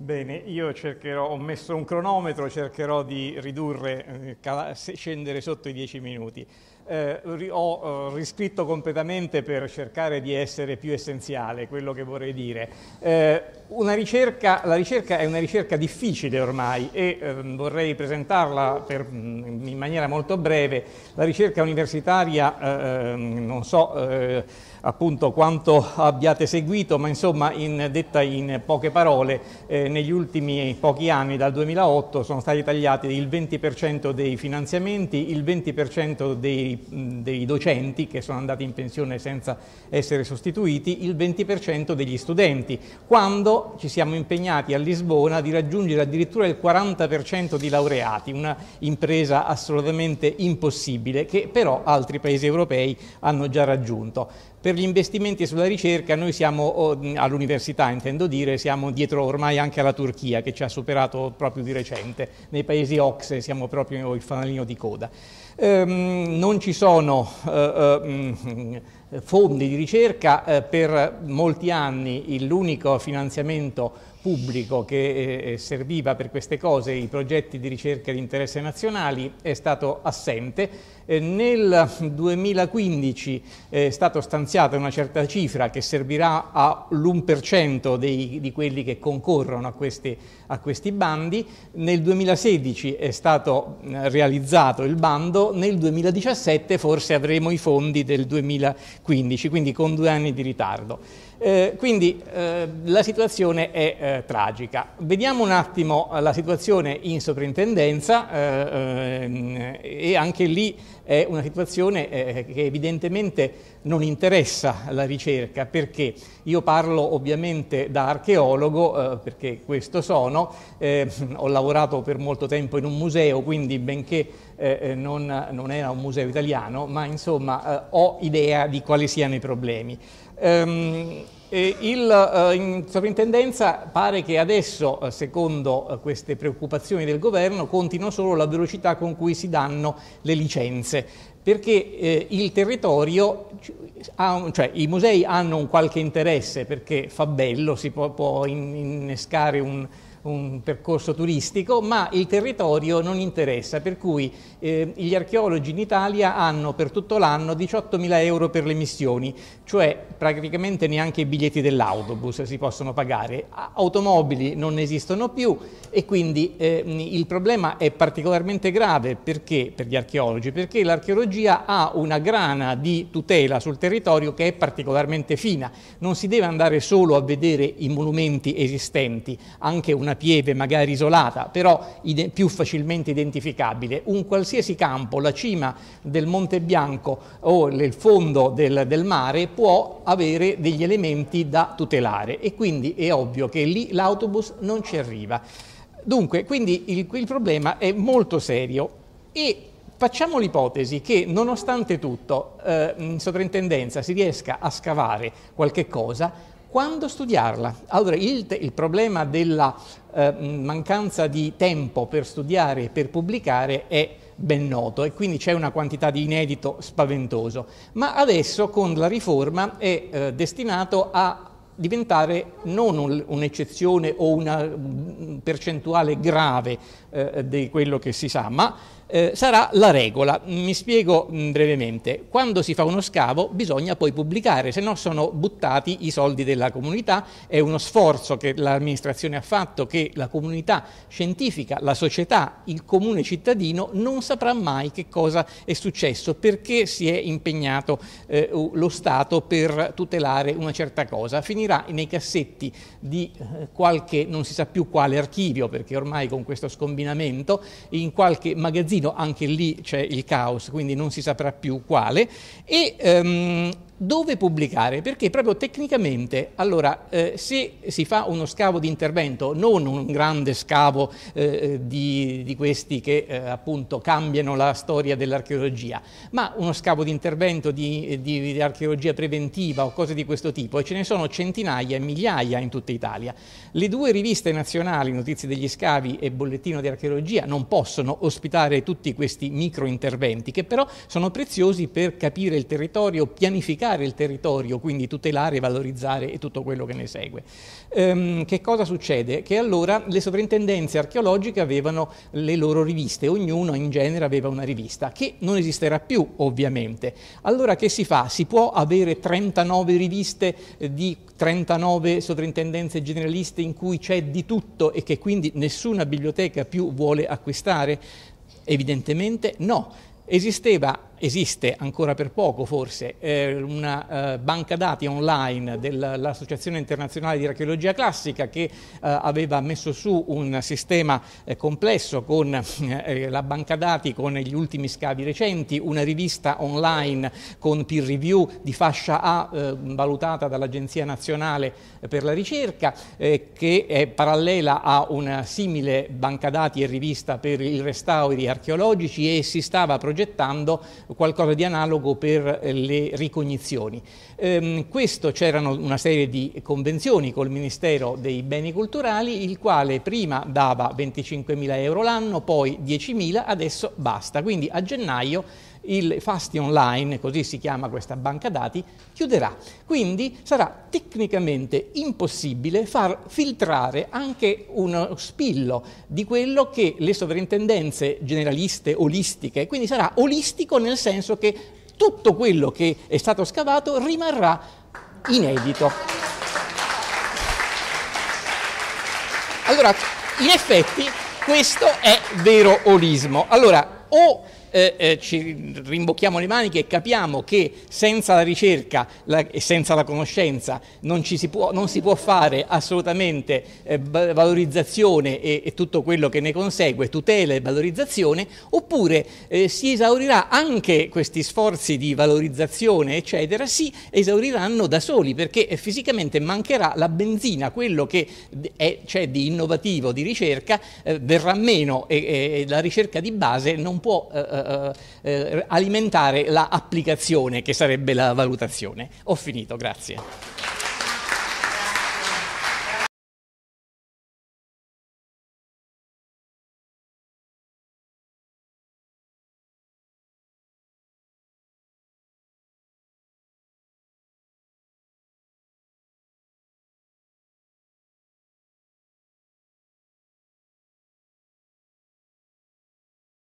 Bene, io cercherò, ho messo un cronometro, cercherò di ridurre, eh, cala, scendere sotto i dieci minuti. Eh, ho eh, riscritto completamente per cercare di essere più essenziale quello che vorrei dire. Eh, ricerca, la ricerca è una ricerca difficile ormai e ehm, vorrei presentarla per, mm, in maniera molto breve. La ricerca universitaria, eh, ehm, non so... Eh, appunto quanto abbiate seguito, ma insomma in, detta in poche parole, eh, negli ultimi pochi anni, dal 2008, sono stati tagliati il 20% dei finanziamenti, il 20% dei, dei, docenti che sono andati in pensione senza essere sostituiti, il 20% degli studenti, quando ci siamo impegnati a Lisbona di raggiungere addirittura il 40% di laureati, una impresa assolutamente impossibile che però altri paesi europei hanno già raggiunto. Per gli investimenti sulla ricerca noi siamo, all'università intendo dire, siamo dietro ormai anche alla Turchia che ci ha superato proprio di recente. Nei paesi OXE siamo proprio il fanalino di coda. Ehm, non ci sono... Eh, eh, eh, fondi di ricerca, eh, per molti anni l'unico finanziamento pubblico che eh, serviva per queste cose, i progetti di ricerca di interesse nazionali, è stato assente. Nel 2015 è stata stanziata una certa cifra che servirà all'1% di quelli che concorrono a questi, a questi, bandi. Nel 2016 è stato realizzato il bando, nel 2017 forse avremo i fondi del 2015. 2015, quindi con due anni di ritardo. Eh, quindi eh, la situazione è eh, tragica. Vediamo un attimo la situazione in sovrintendenza eh, eh, e anche lì è una situazione che evidentemente non interessa la ricerca perché io parlo ovviamente da archeologo perché questo sono, ho lavorato per molto tempo in un museo quindi benché non, non, era un museo italiano ma insomma ho idea di quali siano i problemi. Ehm, il, eh, in sovrintendenza pare che adesso, eh, secondo eh, queste preoccupazioni del governo, contino solo la velocità con cui si danno le licenze, perché eh, il territorio, ha, cioè i musei hanno un qualche interesse perché fa bello, si può, può innescare un, un percorso turistico, ma il territorio non interessa, per cui eh, gli archeologi in Italia hanno per tutto l'anno 18.000 euro per le missioni, cioè praticamente neanche i biglietti dell'autobus si possono pagare, automobili non esistono più e quindi eh, il problema è particolarmente grave perché, per gli archeologi, perché l'archeologia ha una grana di tutela sul territorio che è particolarmente fina, non si deve andare solo a vedere i monumenti esistenti, anche una una pieve magari isolata, però ide- più facilmente identificabile. Un qualsiasi campo, la cima del Monte Bianco o il fondo del, del mare può avere degli elementi da tutelare e quindi è ovvio che lì l'autobus non ci arriva. Dunque, quindi il, il problema è molto serio e Facciamo l'ipotesi che nonostante tutto eh, in sovrintendenza si riesca a scavare qualche cosa, quando studiarla? Allora, il, il problema della eh, mancanza di tempo per studiare e per pubblicare è ben noto e quindi c'è una quantità di inedito spaventoso, ma adesso con la riforma è eh, destinato a diventare non un, un'eccezione o una mm, percentuale grave eh, di quello che si sa, ma eh, sarà la regola. Mi spiego mh, mm, brevemente. Quando si fa uno scavo bisogna poi pubblicare, se no sono buttati i soldi della comunità. È uno sforzo che l'amministrazione ha fatto, che la comunità scientifica, la società, il comune cittadino non saprà mai che cosa è successo, perché si è impegnato eh, lo Stato per tutelare una certa cosa. Finirà finirà nei cassetti di eh, qualche, non si sa più quale archivio, perché ormai con questo scombinamento, in qualche magazzino, anche lì c'è il caos, quindi non si saprà più quale, e, um, dove pubblicare, perché proprio tecnicamente, allora, eh, se si fa uno scavo di intervento, non un grande scavo eh, di, di, questi che eh, appunto cambiano la storia dell'archeologia, ma uno scavo di intervento di, di, di, archeologia preventiva o cose di questo tipo, e ce ne sono centinaia e migliaia in tutta Italia. Le due riviste nazionali, Notizie degli Scavi e Bollettino di Archeologia, non possono ospitare tutti questi micro interventi, che però sono preziosi per capire il territorio, pianificare riqualificare il territorio, quindi tutelare, valorizzare e tutto quello che ne segue. Ehm, che cosa succede? Che allora le sovrintendenze archeologiche avevano le loro riviste, ognuno in genere aveva una rivista, che non esisterà più ovviamente. Allora che si fa? Si può avere 39 riviste eh, di 39 sovrintendenze generaliste in cui c'è di tutto e che quindi nessuna biblioteca più vuole acquistare? Evidentemente no. Esisteva esiste ancora per poco forse eh, una eh, banca dati online dell'Associazione Internazionale di Archeologia Classica che eh, aveva messo su un sistema complesso con la banca dati con gli ultimi scavi recenti, una rivista online con peer review di fascia A valutata dall'Agenzia Nazionale per la Ricerca che è parallela a una simile banca dati e rivista per i restauri archeologici e si stava progettando qualcosa di analogo per eh, le ricognizioni. Ehm, questo c'erano una serie di convenzioni col Ministero dei Beni Culturali, il quale prima dava 25.000 euro l'anno, poi 10.000, adesso basta. Quindi a gennaio il Fasti Online, così si chiama questa banca dati, chiuderà. Quindi sarà tecnicamente impossibile far filtrare anche uno spillo di quello che le sovrintendenze generaliste, olistiche, quindi sarà olistico nel senso che tutto quello che è stato scavato rimarrà inedito. Allora, in effetti questo è vero olismo. Allora, o eh, eh, ci rimbocchiamo le maniche e capiamo che senza la ricerca la, e senza la conoscenza non, si può, non si, può, fare assolutamente eh, valorizzazione e, e, tutto quello che ne consegue, tutela e valorizzazione, oppure eh, si esaurirà anche questi sforzi di valorizzazione, eccetera, si esauriranno da soli perché eh, fisicamente mancherà la benzina, quello che c'è cioè di innovativo, di ricerca, eh, verrà meno e, e, la ricerca di base non può eh, eh, eh, eh, alimentare l'applicazione che sarebbe la valutazione. Ho finito, grazie.